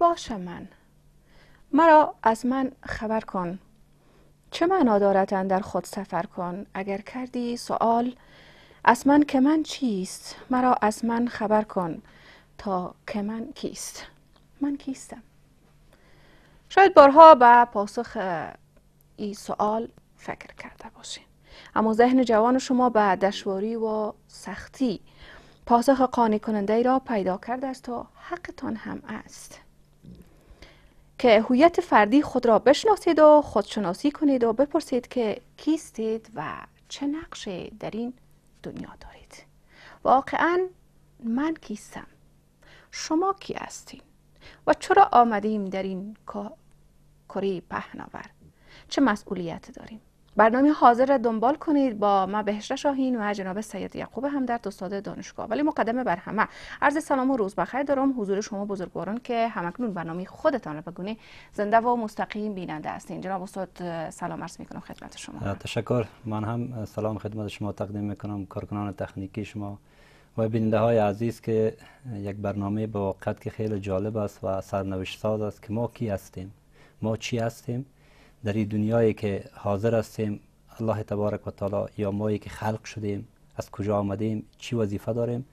باشه من مرا از من خبر کن چه معنا دارد در خود سفر کن اگر کردی سوال از من که من چیست مرا از من خبر کن تا که من کیست من کیستم شاید بارها به پاسخ این سوال فکر کرده باشین اما ذهن جوان شما به دشواری و سختی پاسخ قانع کننده ای را پیدا کرده است و حقتان هم است که هویت فردی خود را بشناسید و خودشناسی کنید و بپرسید که کیستید و چه نقشی در این دنیا دارید واقعا من کیستم شما کی هستین و چرا آمدیم در این کره پهناور چه مسئولیت داریم برنامه حاضر را دنبال کنید با ما بهشت شاهین و جناب سید یعقوب در استاد دانشگاه ولی مقدمه بر همه عرض سلام و روز بخیر دارم حضور شما بزرگواران که همکنون برنامه خودتان را بگونه زنده و مستقیم بیننده هستین جناب استاد سلام عرض میکنم خدمت شما تشکر من هم سلام خدمت شما تقدیم میکنم کارکنان تکنیکی شما و بیننده های عزیز که یک برنامه به وقت که خیلی جالب است و سرنوشت ساز است که ما کی هستیم ما چی هستیم در این دنیایی که حاضر هستیم الله تبارک و تعالی یا مایی که خلق شدیم از کجا آمدیم چی وظیفه داریم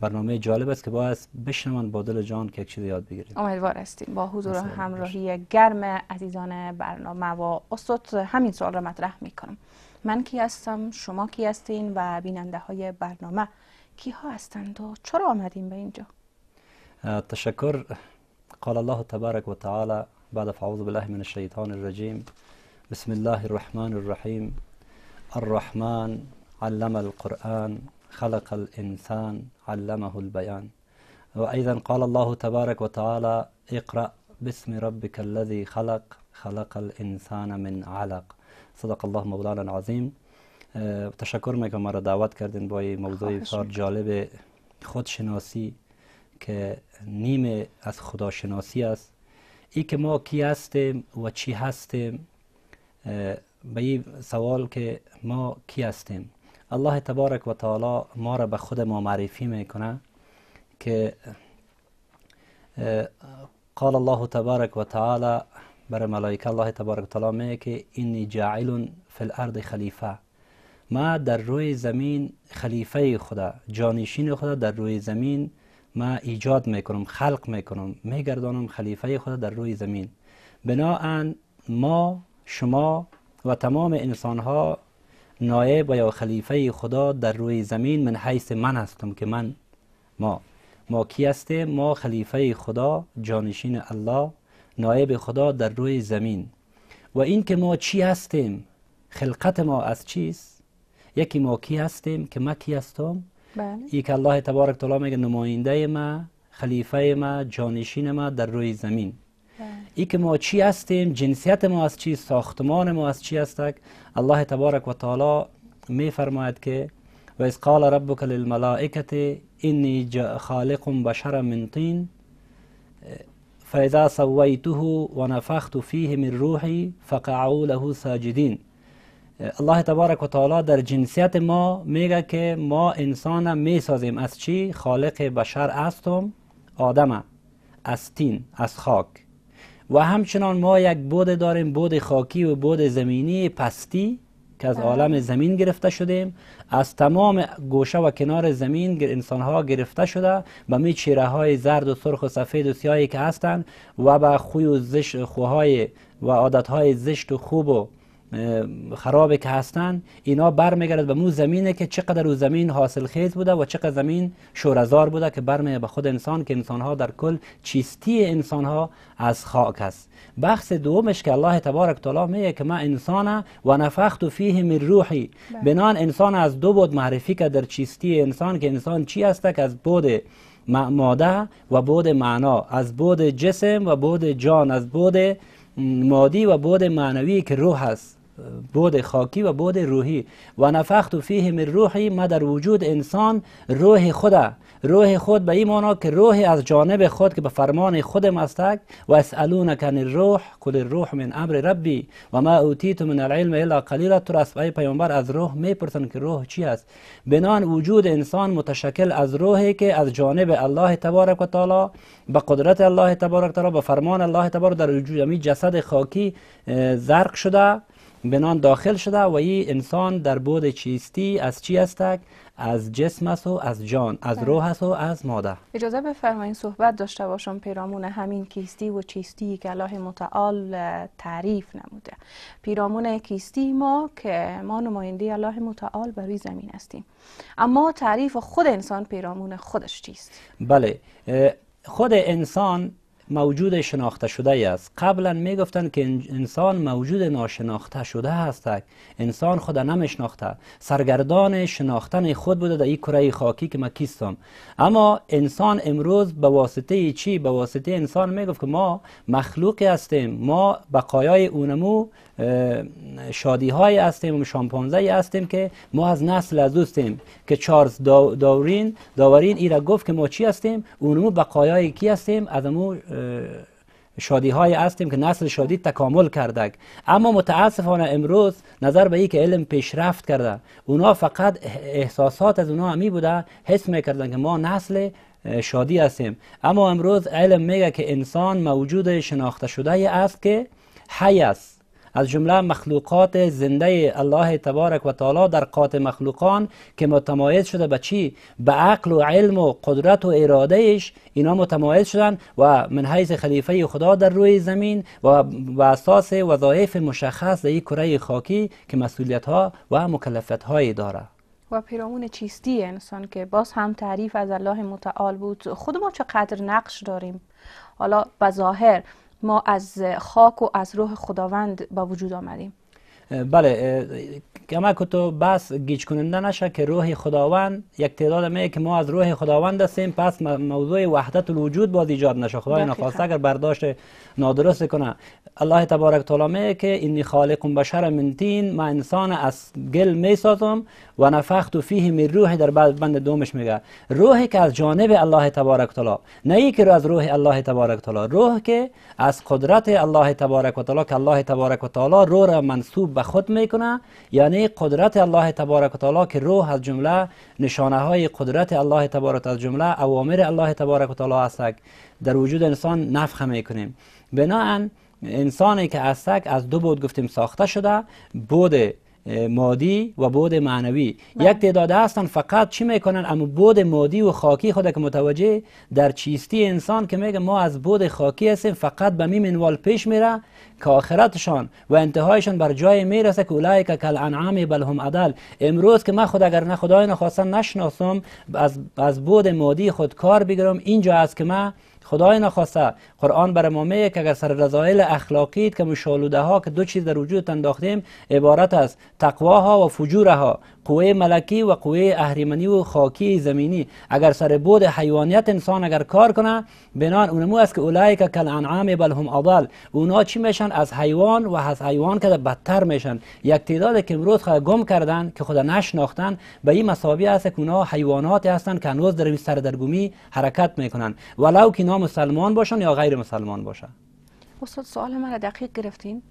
برنامه جالب است که باید بشنون با دل جان که یک چیز یاد بگیریم امیدوار هستیم با حضور و همراهی گرم عزیزان برنامه و استاد همین سوال را مطرح میکنم من کی هستم شما کی هستین و بیننده های برنامه کی ها هستند و چرا آمدیم به اینجا تشکر قال الله تبارک و تعالی بعد فأعوذ بالله من الشيطان الرجيم بسم الله الرحمن الرحيم الرحمن علم القرآن خلق الإنسان علمه البيان وأيضا قال الله تبارك وتعالى اقرأ باسم ربك الذي خلق خلق الإنسان من علق صدق الله مولانا العظيم آه، تشکر میکنم مرا دعوت کردین با این موضوع بسیار جالب خودشناسی که نیمه از خداشناسی است ای که ما کی هستیم و چی هستیم به این سوال که ما کی هستیم الله تبارک و تعالی ما را به خود ما معرفی میکنه که قال الله تبارک و تعالی بر ملائکه الله تبارک و تعالی میگه که اینی جاعل فی الارض خلیفه ما در روی زمین خلیفه خدا جانشین خدا در روی زمین ما ایجاد میکنم خلق میکنم میگردانم خلیفه خدا در روی زمین بناهن ما شما و تمام انسان ها نایب و یا خلیفه خدا در روی زمین من حیث من هستم که من ما ما کی هستیم ما خلیفه خدا جانشین الله نایب خدا در روی زمین و این که ما چی هستیم خلقت ما از چیست یکی ما کی هستیم که ما کی هستم ای که بله. الله تبارک تعالی میگه نماینده ما خلیفه ما جانشین ما در روی زمین بله. ای که ما چی هستیم جنسیت ما از چی ساختمان ما از چی هستک الله تبارک و تعالی میفرماید که و از قال ربک للملائکته انی خالق بشر من طین فاذا سویته و نفخت فیه من روحی فقعو له ساجدین الله تبارک و تعالی در جنسیت ما میگه که ما انسان میسازیم از چی؟ خالق بشر استم آدم از تین از خاک و همچنان ما یک بود داریم بود خاکی و بود زمینی پستی که از عالم زمین گرفته شدیم از تمام گوشه و کنار زمین انسان ها گرفته شده به می چیره های زرد و سرخ و سفید و سیاهی که هستند و به خوی و زشت خوهای و عادت های زشت و خوب و خرابی که هستن اینا برمیگرد به مو زمینه که چقدر او زمین حاصل خیز بوده و چقدر زمین شورزار بوده که برمیگرد به خود انسان که انسان ها در کل چیستی انسان ها از خاک است بخش دومش که الله تبارک تعالی میگه که ما انسان و نفخت و فیه من روحی بنان بله. انسان از دو بود معرفی که در چیستی انسان که انسان چی است؟ که از بود ماده و بود معنا از بود جسم و بود جان از بود مادی و بود معنوی که روح است بود خاکی و بود روحی و نفخت و فیه من روحی ما در وجود انسان روح خدا روح خود به این معنا که روح از جانب خود که به فرمان خود استک و اسالون کن روح کل روح من امر ربی و ما اوتیت من العلم الا قلیلا تو رسوه پیامبر از روح میپرسن که روح چی است بنان وجود انسان متشکل از روحی که از جانب الله تبارک و تعالی به قدرت الله تبارک و تعالی به فرمان الله تبارک در وجود یعنی جسد خاکی زرق شده بنان داخل شده و این انسان در بود چیستی از چی هستک از جسم است و از جان از بله. روح است و از ماده اجازه بفرمایید صحبت داشته باشم پیرامون همین کیستی و چیستی که الله متعال تعریف نموده پیرامون کیستی ما که ما نماینده الله متعال روی زمین هستیم اما تعریف خود انسان پیرامون خودش چیست بله خود انسان موجود شناخته شده است قبلا میگفتن که انسان موجود ناشناخته شده است انسان خود نمیشناخته سرگردان شناختن خود بوده در این کره خاکی که ما کیستم اما انسان امروز به واسطه چی به واسطه انسان میگفت که ما مخلوقی هستیم ما بقایای اونمو شادی های هستیم و شامپانزه هستیم که ما از نسل از دوستیم که چارلز داورین داورین ایرا گفت که ما چی هستیم اونمو بقایای کی هستیم از امو شادی های هستیم که نسل شادی تکامل کردک. اما متاسفانه امروز نظر به ای که علم پیشرفت کرده اونا فقط احساسات از اونا همی بوده حس میکردن که ما نسل شادی هستیم اما امروز علم میگه که انسان موجود شناخته شده است که حی است از جمله مخلوقات زنده الله تبارک و تعالی در قات مخلوقان که متمایز شده به چی به عقل و علم و قدرت و اراده ایش اینا متمایز شدن و من حیث خلیفه خدا در روی زمین و به اساس وظایف مشخص در این کره خاکی که مسئولیت ها و مکلفت هایی داره و پیرامون چیستی انسان که باز هم تعریف از الله متعال بود خود ما چقدر نقش داریم حالا بظاهر ما از خاک و از روح خداوند با وجود آمدیم بله کمک تو بس گیج کننده نشه که روح خداوند یک تعداد میگه که ما از روح خداوند هستیم پس موضوع وحدت الوجود باز ایجاد نشه خدای نخواسته اگر برداشت نادرست کنه الله تبارک تعالی میگه که اینی خالق بشر من تین ما انسان از گل میسازم و نفخت فیه من روح در بعد بند دومش میگه روحی که از جانب الله تبارک تعالی نه ای که از روح الله تبارک تعالی روح که از قدرت الله تبارک و تعالی که الله تبارک و تعالی رو را منصوب به خود میکنه یعنی قدرت الله تبارک و تعالی که روح از جمله نشانه های قدرت الله تبارک از جمله اوامر الله تبارک و تعالی است در وجود انسان نفخ میکنیم بناهن انسانی که از از دو بود گفتیم ساخته شده بود مادی و بود معنوی بله. یک تعداد هستن فقط چی میکنن اما بود مادی و خاکی خود که متوجه در چیستی انسان که میگه ما از بود خاکی هستیم فقط به می منوال پیش میره که آخرتشان و انتهایشان بر جای میرسه که اولای که کل انعام بل هم عدل امروز که من خود اگر نه خدای نخواستن نشناسم از, از بود مادی خود کار بگیرم اینجا است که من خدای نخواسته قرآن بر ما میگه که اگر سر رضایل اخلاقی که مشالوده ها که دو چیز در وجود انداختیم عبارت از تقوا ها و فجور ها قوه ملکی و قوه اهریمنی و خاکی زمینی اگر سر بود حیوانیت انسان اگر کار کنه بنان اونمو است که که کل انعام بل هم اضل اونا چی میشن از حیوان و از حیوان که بدتر میشن یک تعداد که امروز خود گم کردن که خود نشناختن به این مساوی است که اونا حیواناتی هستند که هنوز در سردرگمی حرکت میکنن ولو که نام مسلمان باشن یا غیر مسلمان باشن استاد سوال را دقیق گرفتین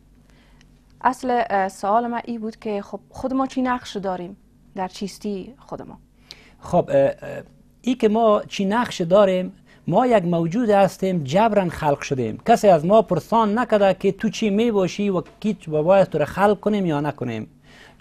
اصل سوال ما ای بود که خب خود ما چی نقش داریم در چیستی خود ما خب ای که ما چی نقش داریم ما یک موجود هستیم جبران خلق شدیم کسی از ما پرسان نکده که تو چی می باشی و کی باید تو را خلق کنیم یا نکنیم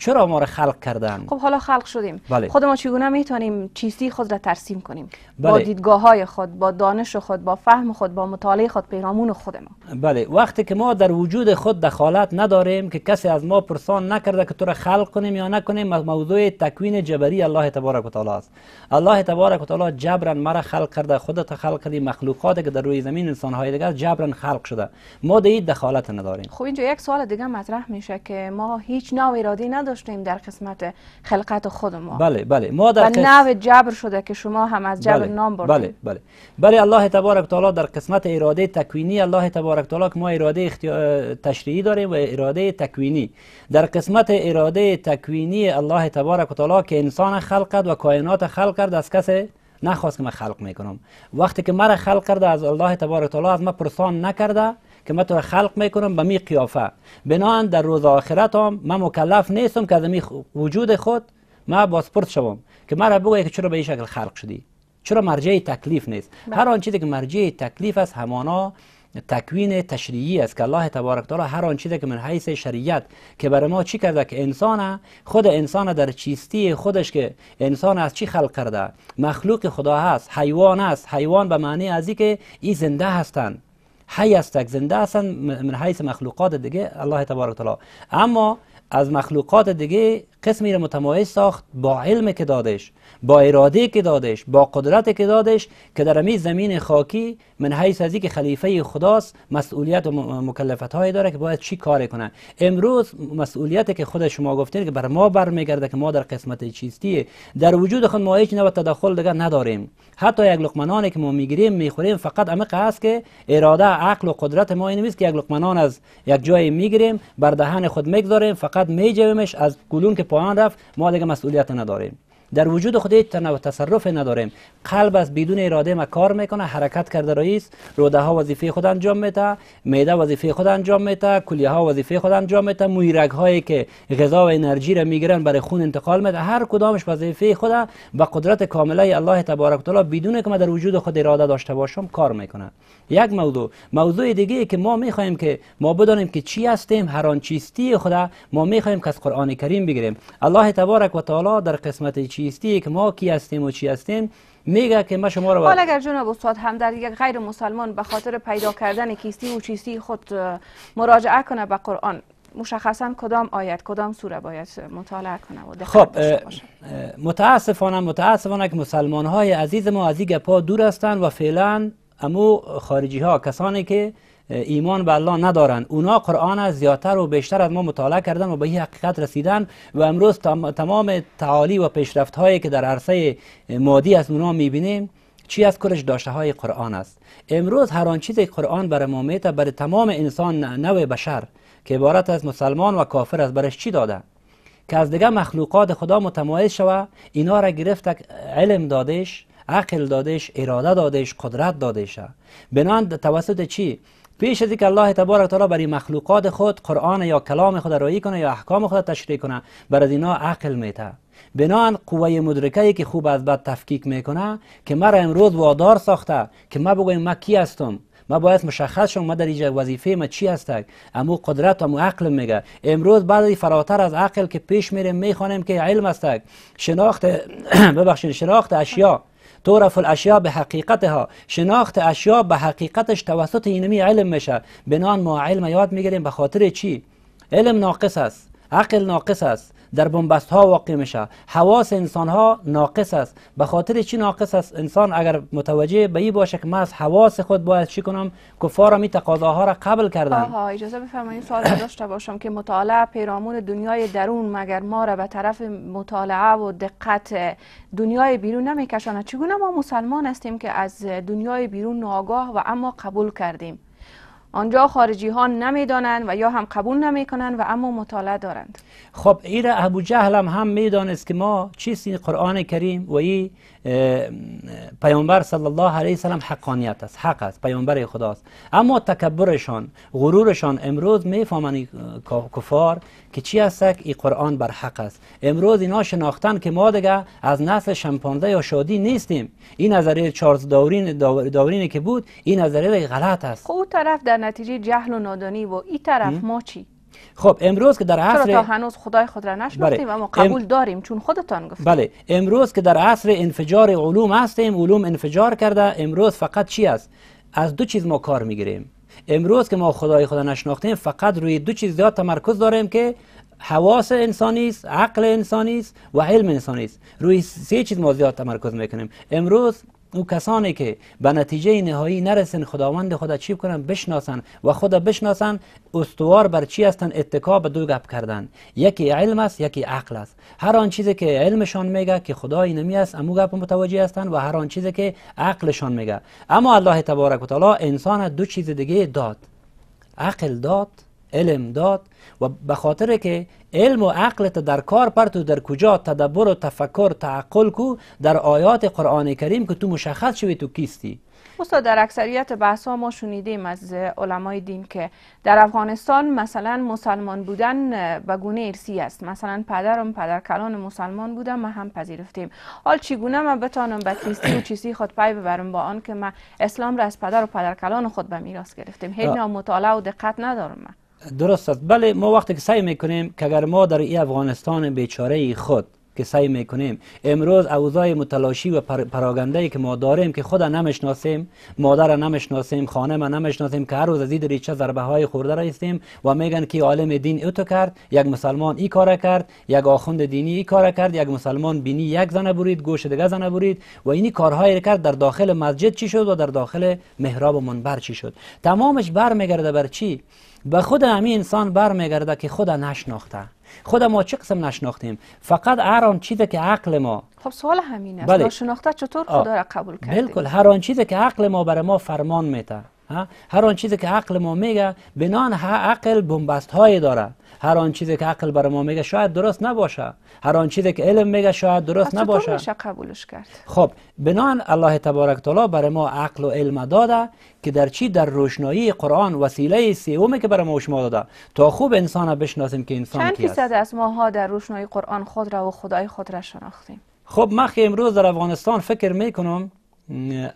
چرا ما را خلق کردن خب حالا خلق شدیم بله. خود ما چگونه میتونیم چیزی خود را ترسیم کنیم بله. با دیدگاه های خود با دانش خود با فهم خود با مطالعه خود پیرامون خود ما بله وقتی که ما در وجود خود دخالت نداریم که کسی از ما پرسان نکرده که تو را خلق کنیم یا نکنیم موضوع تکوین جبری الله تبارک و تعالی است الله تبارک و تعالی جبرا مرا خلق کرده خودت خلق کردی مخلوقاتی که در روی زمین انسان های دیگر جبرا خلق شده ما دیگه دخالت نداریم خب اینجا یک سوال دیگه مطرح میشه که ما هیچ نو ارادی نداشتیم در قسمت خلقت خود ما بله بله ما در نوع جبر شده که شما هم از جبر بله نام بردید بله بله بله الله تبارک تعالی در قسمت اراده تکوینی الله تبارک تعالی که ما اراده تشریعی داریم و اراده تکوینی در قسمت اراده تکوینی الله تبارک تعالی که انسان خلق و کائنات خلق کرد از کسی نخواست که من خلق میکنم وقتی که مرا خلق کرده از الله تبارک تعالی از ما پرسان نکرده که من تو خلق میکنم به می قیافه بناهن در روز آخرت هم من مکلف نیستم که از وجود خود من بازپرس شوم که مرا بگوی که چرا به این شکل خلق شدی چرا مرجع تکلیف نیست بله. هر آن چیزی که مرجع تکلیف است همانا تکوین تشریعی است که الله تبارک تعالی هر آن چیزی که من حیث شریعت که برای ما چی کرده که انسان خود انسان در چیستی خودش که انسان از چی خلق کرده مخلوق خدا هست حیوان است حیوان به معنی ازی که این زنده هستند حی هستک زنده هستن من حیث مخلوقات دیگه الله تبارک تعالی اما از مخلوقات دیگه قسمی را متمایز ساخت با علم که دادش با اراده که دادش با قدرت که دادش که در امی زمین خاکی من حیث از که خلیفه خداست مسئولیت و مکلفت های داره که باید چی کار کنن امروز مسئولیت که خود شما گفتین که بر ما برمیگرده که ما در قسمت چیستی در وجود خود ما هیچ نوع تدخل دیگه نداریم حتی یک لقمه که ما میگیریم میخوریم فقط عمق است که اراده عقل و قدرت ما این نیست که یک لقمه از یک جای میگیریم بر دهن خود میگذاریم فقط میجویمش از گلون پایان رفت ما دیگه مسئولیت نداریم در وجود خود هیچ تنوع تصرف نداریم قلب از بدون اراده ما کار میکنه حرکت کرده رئیس روده ها وظیفه خود انجام میده معده وظیفه خود انجام میده کلیه ها وظیفه خود انجام میده مویرگ هایی که غذا و انرژی را میگیرن برای خون انتقال میده هر کدامش وظیفه خود با قدرت کامله الله تبارک و تعالی بدون که ما در وجود خود اراده داشته باشم کار میکنه یک موضوع موضوع دیگه ای که ما میخوایم که ما بدانیم که چی هستیم هر آن چیستی خود ما میخوایم که از قرآن کریم بگیریم الله تبارک و تعالی در قسمت چی چیستی که ما کی هستیم و چی هستیم میگه که ما شما رو حالا اگر جناب استاد هم در یک غیر مسلمان به خاطر پیدا کردن کیستی و چیستی خود مراجعه کنه به قرآن مشخصا کدام آیت کدام سوره باید مطالعه کنه و خب متاسفانه متاسفانه که مسلمان های عزیز ما از این گپا دور هستند و فعلا امو خارجی ها کسانی که ایمان به الله ندارند اونا قرآن را زیادتر و بیشتر از ما مطالعه کردن و به این حقیقت رسیدن و امروز تمام تعالی و پیشرفت هایی که در عرصه مادی از اونا میبینیم چی از کلش داشته های قرآن است امروز هر آن چیزی قرآن برای ما میته بر تمام انسان نوع بشر که عبارت از مسلمان و کافر است برش چی داده که از دیگه مخلوقات خدا متمایز شوه اینا را گرفت علم دادش عقل دادش اراده دادش قدرت دادش بنان توسط چی پیش از اینکه الله تبارک تعالی برای مخلوقات خود قرآن یا کلام خود رایی کنه یا احکام خود تشریح کنه بر از اینا عقل میته بنان قوه مدرکه ای که خوب از بد تفکیک میکنه که مرا امروز وادار ساخته که ما بگویم ما کی هستم ما باید مشخص شم ما در اینجا وظیفه ما چی هستک امو قدرت و امو عقل میگه امروز بعد فراتر از عقل که پیش میریم میخوانیم که علم هستک شناخت ببخشید شناخت اشیا تعرف الاشیا به حقیقتها شناخت اشیا به حقیقتش توسط اینمی علم میشه بنان ما علم یاد میگیریم به خاطر چی علم ناقص است عقل ناقص است در بنبست ها واقع میشه حواس انسان ها ناقص است به خاطر چی ناقص است انسان اگر متوجه به این باشه که من از حواس خود باید چی کنم کفار می ها را قبل کردن آها اجازه بفرمایید سوال داشته باشم که مطالعه پیرامون دنیای درون مگر ما را به طرف مطالعه و دقت دنیای بیرون نمیکشاند چگونه ما مسلمان هستیم که از دنیای بیرون ناگاه و اما قبول کردیم آنجا خارجی ها نمی و یا هم قبول نمی کنند و اما مطالعه دارند خب ایره ابو جهل هم, میدانست که ما این قرآن کریم و ای پیامبر صلی الله علیه وسلم حقانیت است حق است پیامبر خداست اما تکبرشان غرورشان امروز میفهمند کفار که چی است این قرآن بر حق است امروز اینا شناختن که ما دیگه از نسل شمپانزه یا شادی نیستیم این نظریه چارلز داورین داورینی که بود این نظریه غلط است خود خب، طرف در نتیجه جهل و نادانی و این طرف ما چی خب امروز که در عصر تا هنوز خدای خود را نشناختیم بله. اما قبول داریم چون خودتان گفتیم بله امروز که در عصر انفجار علوم هستیم علوم انفجار کرده امروز فقط چی است از دو چیز ما کار میگیریم امروز که ما خدای را نشناختیم فقط روی دو چیز زیاد تمرکز داریم که حواس انسانی است عقل انسانی است و علم انسانی است روی سه چیز ما زیاد تمرکز میکنیم امروز او کسانی که به نتیجه نهایی نرسن خداوند خدا چی کنن بشناسن و خدا بشناسن استوار بر چی هستن اتکا به دو گپ کردن یکی علم است یکی عقل است هر آن چیزی که علمشان میگه که خدایی نمی است امو گپ متوجه هستن و هر آن چیزی که عقلشان میگه اما الله تبارک و تعالی انسان دو چیز دیگه داد عقل داد علم داد و به خاطر که علم و عقل در کار پر تو در کجا تدبر و تفکر تعقل کو در آیات قرآن کریم که تو مشخص شوی تو کیستی استاد در اکثریت بحث ها ما شنیدیم از علمای دین که در افغانستان مثلا مسلمان بودن به گونه ارسی است مثلا پدرم پدرکلان مسلمان بودم ما هم پذیرفتیم حال چگونه من بتانم به کیستی و چیزی خود پی ببرم با آن که ما اسلام را از پدر و پدرکلان خود به میراث گرفتیم هیچ مطالعه و دقت ندارم درست است بله ما وقتی که سعی میکنیم که اگر ما در این افغانستان بیچاره خود که سعی میکنیم امروز اوضای متلاشی و پراگنده ای که ما داریم که خود نمیشناسیم مادر نمیشناسیم خانه ما نمیشناسیم که هر روز از این چه ضربه های خورده هستیم و میگن که عالم دین اوتو کرد یک مسلمان ای کار کرد یک آخوند دینی ای کار کرد یک مسلمان بینی یک زنه برید گوش دیگه زنه برید و اینی کارهایی کرد در داخل مسجد چی شد و در داخل محراب و منبر چی شد تمامش برمیگرده بر چی به خود همین انسان برمیگرده که خود نشناخته خود ما چه قسم نشناختیم فقط هر آن چیزی که عقل ما خب سوال همین است بله. ناشناخته چطور خدا را قبول کرد. بالکل هر آن چیزی که عقل ما بر ما فرمان میده هر آن چیزی که عقل ما میگه بنان عقل بنبست های داره هر آن چیزی که عقل بر ما میگه شاید درست نباشه هر آن چیزی که علم میگه شاید درست نباشه میشه قبولش کرد خب بنان الله تبارک تعالی بر ما عقل و علم داده که در چی در روشنایی قرآن وسیله سیومی که بر ما شما داده تا خوب انسان بشناسیم که انسان چند از ماها در روشنایی قرآن خود را و خدای خود را شناختیم خب ما امروز در افغانستان فکر میکنم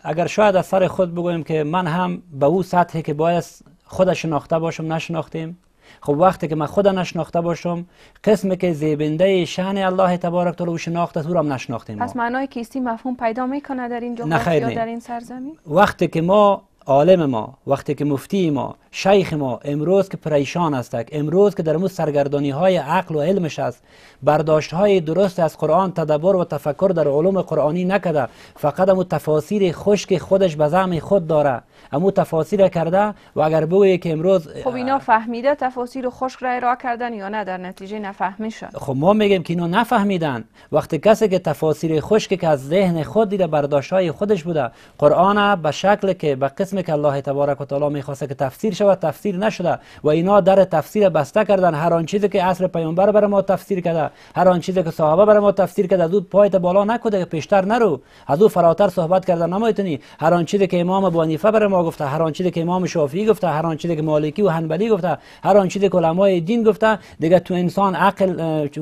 اگر شاید از سر خود بگویم که من هم به او سطحی که باید خودش شناخته باشم نشناختیم خب وقتی که من خود نشناخته باشم قسمی که زیبنده شان الله تبارک تعالی شناخته است او را هم نشناختیم پس معنای کیستی مفهوم پیدا میکنه در این جهان یا در این سرزمین وقتی که ما عالم ما وقتی که مفتی ما شیخ ما امروز که پریشان هستک امروز که در مو سرگردانی های عقل و علمش است برداشت های درست از قرآن تدبر و تفکر در علوم قرآنی نکده فقط مو تفاسیر خشک خودش به زعم خود داره امو تفاصیل کرده و اگر بگویه که امروز خب اینا فهمیده تفاسیر خشک را کردن یا نه در نتیجه نفهمیشن خب ما میگیم که اینا نفهمیدن وقتی کسی که تفاصیل خشک که از ذهن خود دیده برداشت های خودش بوده قرآن به شکل که به قسم که الله تبارک و تعالی میخواسته که تفسیر شود تفسیر نشده و اینا در تفسیر بسته کردن هر آن چیزی که عصر پیامبر بر ما تفسیر کرده هر آن چیزی که صحابه بر ما تفسیر کرده دود پایت بالا نکوده که پیشتر نرو از او فراتر صحبت کردن نمیتونی هر آن چیزی که امام ابو حنیفه بر ما گفته هر آنچه که امام شافعی گفته هر آنچه که مالکی و حنبلی گفته هر آنچه که علمای دین گفته دیگه تو انسان عقل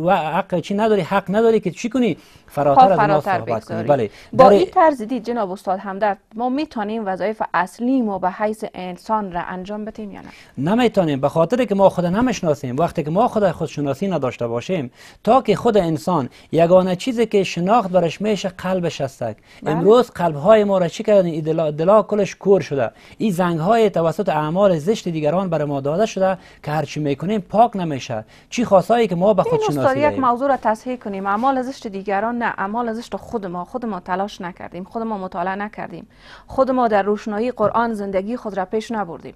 عقل چی نداری حق نداری که چی کنی فراتر خب، از فراتر صحبت بله با این طرز دید جناب استاد همدرد ما میتونیم وظایف اصلی ما به حیث انسان را انجام بدیم یا نه نمیتونیم به خاطر که ما خود نمیشناسیم وقتی که ما خود خودشناسی نداشته باشیم تا که خود انسان یگانه چیزی که شناخت برش میشه قلبش است بله. امروز قلب های ما را چی کردن دلا, کلش کور شده این زنگ های توسط اعمال زشت دیگران بر ما داده شده که هرچی میکنیم پاک نمیشه چی خواستایی که ما به خودشناسی یک موضوع را تصحیح کنیم اعمال زشت دیگران نه اعمال تو خود ما خود ما تلاش نکردیم خود ما مطالعه نکردیم خود ما در روشنایی قرآن زندگی خود را پیش نبردیم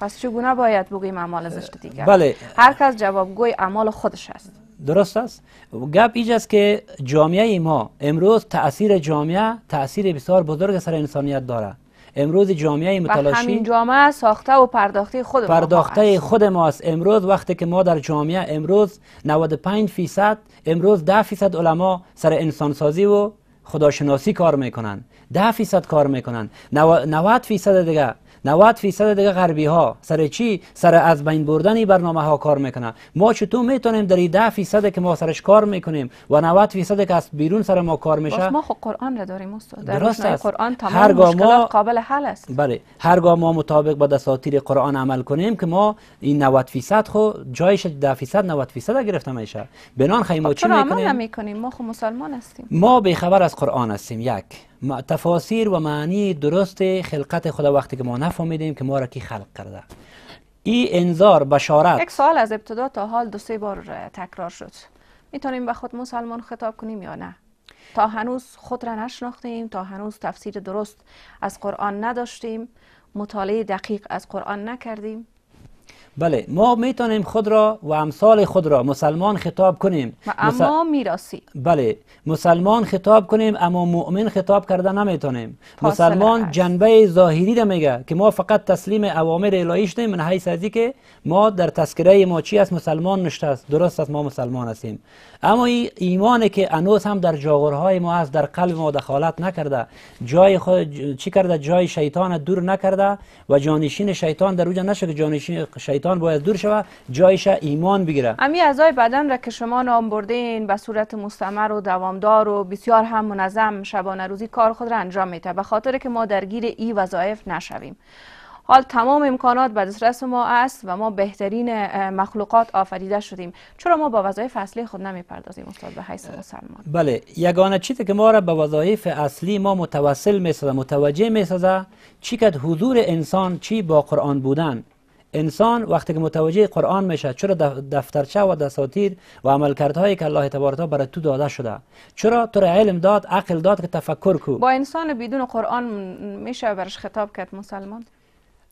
پس چگونه باید بگیم اعمال زشت دیگر بله. هر کس جوابگوی اعمال خودش است درست است گپ ایج که جامعه ما امروز تاثیر جامعه تاثیر بسیار بزرگ سر انسانیت داره امروز جامعه متلاشی همین جامعه ساخته و پرداخته خود پرداخته خود ماست امروز وقتی که ما در جامعه امروز 95 فیصد امروز 10 فیصد علما سر انسان سازی و خداشناسی کار میکنن 10 فیصد کار میکنن 90 فیصد دیگه 90 فیصد دیگه غربی ها سر چی سر از بین بردن برنامه ها کار میکنه ما چطور میتونیم در 10 فیصد که ما سرش کار میکنیم و 90 فیصد که از بیرون سر ما کار میشه ما خود خب قرآن را داریم استاد در درست است. قرآن تمام هرگاه ما قابل حل است بله هرگاه ما مطابق با دساتیر قرآن عمل کنیم که ما این 90 فیصد خو جایش 10 فیصد 90 فیصد گرفته میشه بنان خب خیمه چی میکنیم ما خود خب مسلمان هستیم ما به خبر از قرآن هستیم یک تفاسیر و معنی درست خلقت خدا وقتی که ما نفهمیدیم که ما را کی خلق کرده این انذار بشارت یک سال از ابتدا تا حال دو سه بار تکرار شد میتونیم به خود مسلمان خطاب کنیم یا نه تا هنوز خود را نشناختیم تا هنوز تفسیر درست از قرآن نداشتیم مطالعه دقیق از قرآن نکردیم بله ما میتونیم خود را و امثال خود را مسلمان خطاب کنیم و اما میراسی بله مسلمان خطاب کنیم اما مؤمن خطاب کرده نمیتونیم مسلمان جنبه ظاهری را میگه که ما فقط تسلیم اوامر الهی شدیم من حیث ازی که ما در تذکره ما چی است مسلمان نشته است درست است ما مسلمان هستیم اما ای ایمانی که انوس هم در جاغورهای ما است در قلب ما دخالت نکرده جای خود چی کرده جای شیطان دور نکرده و جانشین شیطان در اوجا نشه که جانشین شیطان شیطان باید دور شوه جایش ایمان بگیره امی اعضای بدن را که شما نام بردین به صورت مستمر و دوامدار و بسیار هم منظم شبانه روزی کار خود را انجام میده به خاطر که ما درگیر ای وظایف نشویم حال تمام امکانات به دسترس ما است و ما بهترین مخلوقات آفریده شدیم چرا ما با وظایف اصلی خود نمیپردازیم استاد به حیث مسلمان بله یگانه چیزی که ما را به وظایف اصلی ما متوسل میسازه متوجه میسازه چی حضور انسان چی با قرآن بودن انسان وقتی که متوجه قرآن میشه چرا دفترچه و دساتیر و عملکردهایی که الله تبارک برای تو داده شده چرا تو را علم داد عقل داد که تفکر کو با انسان بدون قرآن میشه برش خطاب کرد مسلمان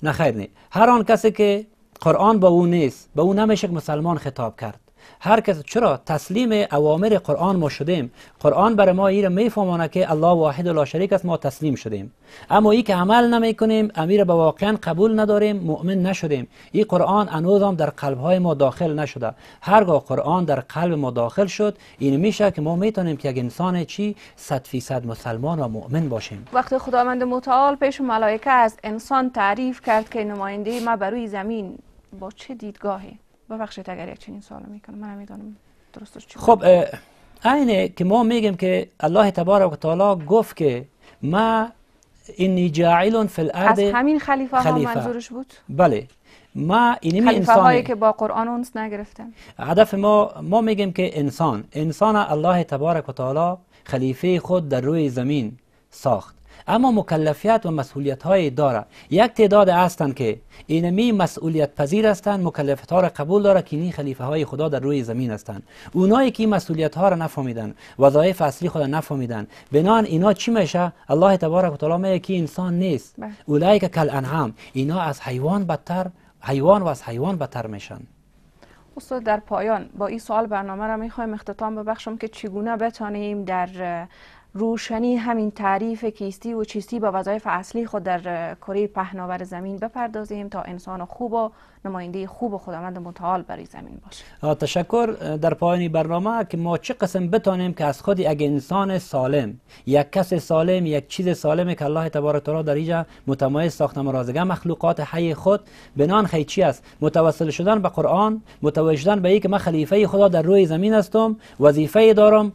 نه خیر نه هر آن کسی که قرآن با او نیست با او نمیشه که مسلمان خطاب کرد هر کس چرا تسلیم اوامر قرآن ما شدیم قرآن برای ما این میفهمانه که الله واحد و لا شریک است ما تسلیم شدیم اما ای که عمل نمی کنیم امیر به واقعا قبول نداریم مؤمن نشدیم این قرآن انوز در قلب های ما داخل نشده هرگاه قرآن در قلب ما داخل شد این میشه که ما میتونیم که یک انسان چی 100 فیصد مسلمان و مؤمن باشیم وقتی خداوند متعال پیش ملائکه از انسان تعریف کرد که نماینده ما بر روی زمین با چه دیدگاهی ببخشید اگر یک چنین سوال میکنم من نمیدانم درستش چی خب عینه که ما میگیم که الله تبارک و تعالی گفت که ما این جاعل فی الارض از همین خلیفه, خلیفه. ها منظورش بود بله ما می خلیفه هایی که با قرآن اونس نگرفتن هدف ما ما میگیم که انسان انسان الله تبارک و تعالی خلیفه خود در روی زمین ساخت اما مکلفیت و مسئولیت های داره یک تعداد هستند که اینمی مسئولیت پذیر هستند مکلفیت ها را قبول داره که این خلیفه های خدا در روی زمین هستند اونایی که مسئولیت ها را نفهمیدن وظایف اصلی خود نفهمیدن بنان اینا چی میشه الله تبارک و تعالی میگه که انسان نیست بله. اولایی که کل انعام اینا از حیوان بدتر حیوان و از حیوان بدتر میشن استاد در پایان با این سوال برنامه را میخوایم اختتام ببخشم که چگونه بتانیم در روشنی همین تعریف کیستی و چیستی با وظایف اصلی خود در کره پهناور زمین بپردازیم تا انسان خوب و نماینده خوب و خداوند متعال برای زمین باشه تشکر در پایان برنامه که ما چه قسم بتانیم که از خود اگه انسان سالم یک کس سالم یک چیز سالم که الله تبارک تعالی در اینجا متمایز ساخته مرازگه مخلوقات حی خود بنان خی چی است متوسل شدن به قرآن متوجه به به که من خلیفه خدا در روی زمین هستم وظیفه دارم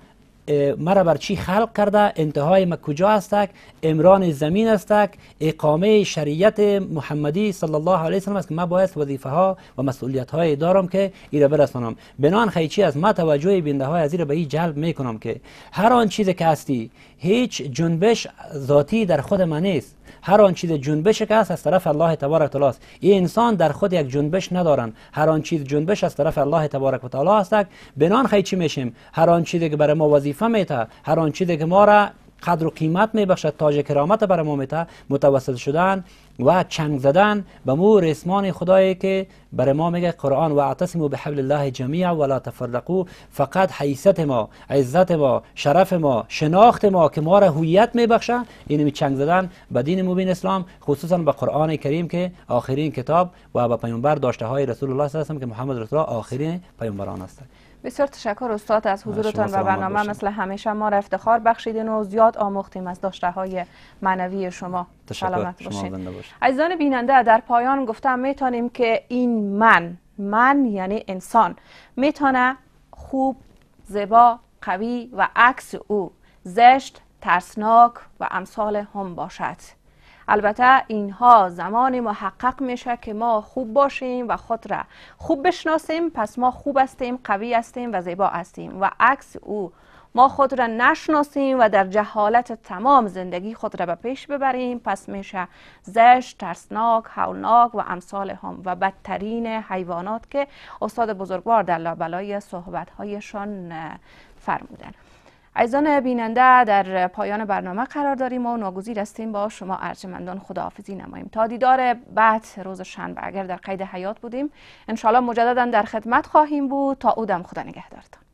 مرا بر چی خلق کرده انتهای ما کجا هستک امران زمین هستک اقامه شریعت محمدی صلی الله علیه وسلم است که ما باید وظیفه ها و مسئولیت های دارم که ای را برسانم بنان خیچی از ما توجه بینده های از را به ای جلب میکنم که هر آن چیزی که هستی هیچ جنبش ذاتی در خود من نیست هر آن چیز جنبش که هست از طرف الله تبارک و است این انسان در خود یک جنبش ندارن هر آن چیز جنبش از طرف الله تبارک و تعالی است بنان خی چی میشیم هر آن چیزی که برای ما وظیفه میته هر آن چیزی که ما را قدر و قیمت بخشد تاج کرامت بر ما متوسل شدن و چنگ زدن به مو رسمان خدایی که بر ما میگه قرآن و اعتصمو به حبل الله جمیع ولا تفرقو فقط حیثت ما عزت ما شرف ما شناخت ما که ما را هویت میبخشه این می چنگ زدن به دین مبین اسلام خصوصا به قرآن کریم که آخرین کتاب و به پیامبر داشته های رسول الله صلی الله علیه و که محمد رسول الله آخرین پیامبران است بسیار تشکر استاد از حضورتان و برنامه مثل همیشه ما را افتخار بخشیدین و زیاد آموختیم از داشته های معنوی شما سلامت باشین عزیزان بیننده در پایان گفتم میتونیم که این من من یعنی انسان میتونه خوب زبا قوی و عکس او زشت ترسناک و امثال هم باشد البته اینها زمان محقق میشه که ما خوب باشیم و خود را خوب بشناسیم پس ما خوب هستیم قوی هستیم و زیبا هستیم و عکس او ما خود را نشناسیم و در جهالت تمام زندگی خود را به پیش ببریم پس میشه زشت، ترسناک، هولناک و امثال هم و بدترین حیوانات که استاد بزرگوار در لابلای صحبتهایشان فرمودند. عزیزان بیننده در پایان برنامه قرار داریم و ناگزیر هستیم با شما ارجمندان خداحافظی نماییم تا دیدار بعد روز شنبه اگر در قید حیات بودیم انشالله مجددا در خدمت خواهیم بود تا اودم خدا نگهدارتان